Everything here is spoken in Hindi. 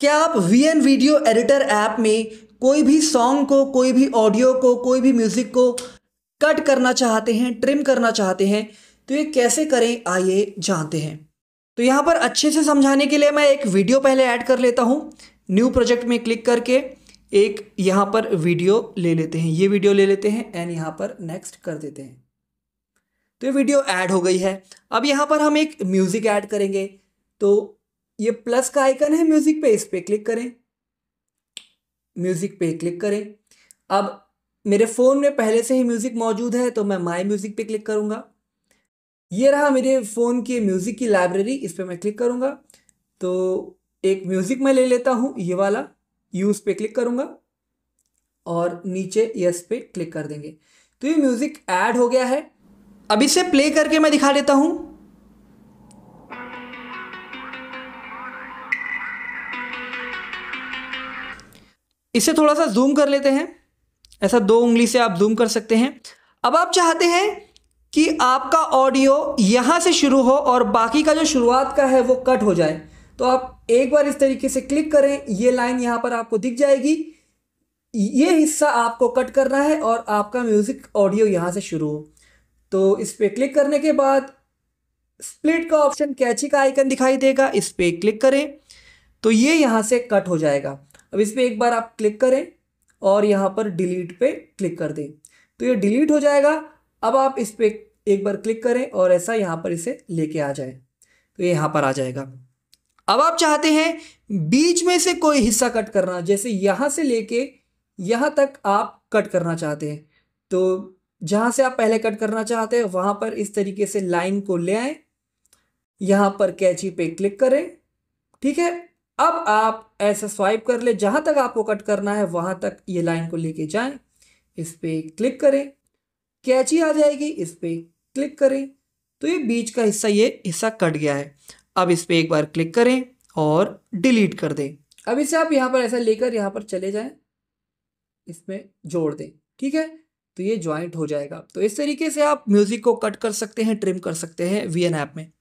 क्या आप V N video editor app में कोई भी सॉन्ग को कोई भी ऑडियो को कोई भी म्यूज़िक को कट करना चाहते हैं ट्रिम करना चाहते हैं तो ये कैसे करें आइए जानते हैं तो यहाँ पर अच्छे से समझाने के लिए मैं एक वीडियो पहले ऐड कर लेता हूँ न्यू प्रोजेक्ट में क्लिक करके एक यहाँ पर वीडियो ले लेते हैं ये वीडियो ले लेते हैं एंड यहाँ पर नेक्स्ट कर देते हैं तो ये वीडियो ऐड हो गई है अब यहाँ पर हम एक म्यूज़िक ऐड करेंगे तो ये प्लस का आइकन है म्यूजिक पे इस पर क्लिक करें म्यूजिक पे क्लिक करें अब मेरे फ़ोन में पहले से ही म्यूज़िक मौजूद है तो मैं माई म्यूज़िक पे क्लिक करूंगा ये रहा मेरे फ़ोन की म्यूज़िक की लाइब्रेरी इस पर मैं क्लिक करूंगा तो एक म्यूज़िक मैं ले लेता हूँ ये वाला यूज़ पे क्लिक करूँगा और नीचे यस पे क्लिक कर देंगे तो ये म्यूज़िक ऐड हो गया है अब इसे प्ले करके मैं दिखा देता हूँ इसे थोड़ा सा जूम कर लेते हैं ऐसा दो उंगली से आप जूम कर सकते हैं अब आप चाहते हैं कि आपका ऑडियो यहां से शुरू हो और बाकी का जो शुरुआत का है वो कट हो जाए तो आप एक बार इस तरीके से क्लिक करें ये लाइन यहां पर आपको दिख जाएगी ये हिस्सा आपको कट करना है और आपका म्यूज़िक ऑडियो यहां से शुरू हो तो इस पर क्लिक करने के बाद स्प्लिट का ऑप्शन कैची का आइकन दिखाई देगा इस पर क्लिक करें तो ये यहां से कट हो जाएगा अब इस पर एक बार आप क्लिक करें और यहाँ पर डिलीट पे क्लिक कर दें तो ये डिलीट हो जाएगा अब आप इस पर एक बार क्लिक करें और ऐसा यहाँ पर इसे लेके आ जाए तो ये यहाँ पर आ जाएगा अब आप चाहते हैं बीच में से कोई हिस्सा कट करना जैसे यहाँ से लेके यहाँ तक आप कट करना चाहते हैं तो जहाँ से आप पहले कट करना चाहते हैं वहाँ पर इस तरीके से लाइन को ले आए यहाँ पर कैची पे क्लिक करें ठीक है अब आप ऐसे स्वाइप कर ले जहाँ तक आपको कट करना है वहाँ तक ये लाइन को लेके जाए इस पर क्लिक करें कैची आ जाएगी इस पर क्लिक करें तो ये बीच का हिस्सा ये हिस्सा कट गया है अब इस पर एक बार क्लिक करें और डिलीट कर दें अब इसे आप यहाँ पर ऐसा लेकर यहाँ पर चले जाएं इसमें जोड़ दें ठीक है तो ये ज्वाइंट हो जाएगा तो इस तरीके से आप म्यूज़िक को कट कर सकते हैं ट्रिम कर सकते हैं वी ऐप में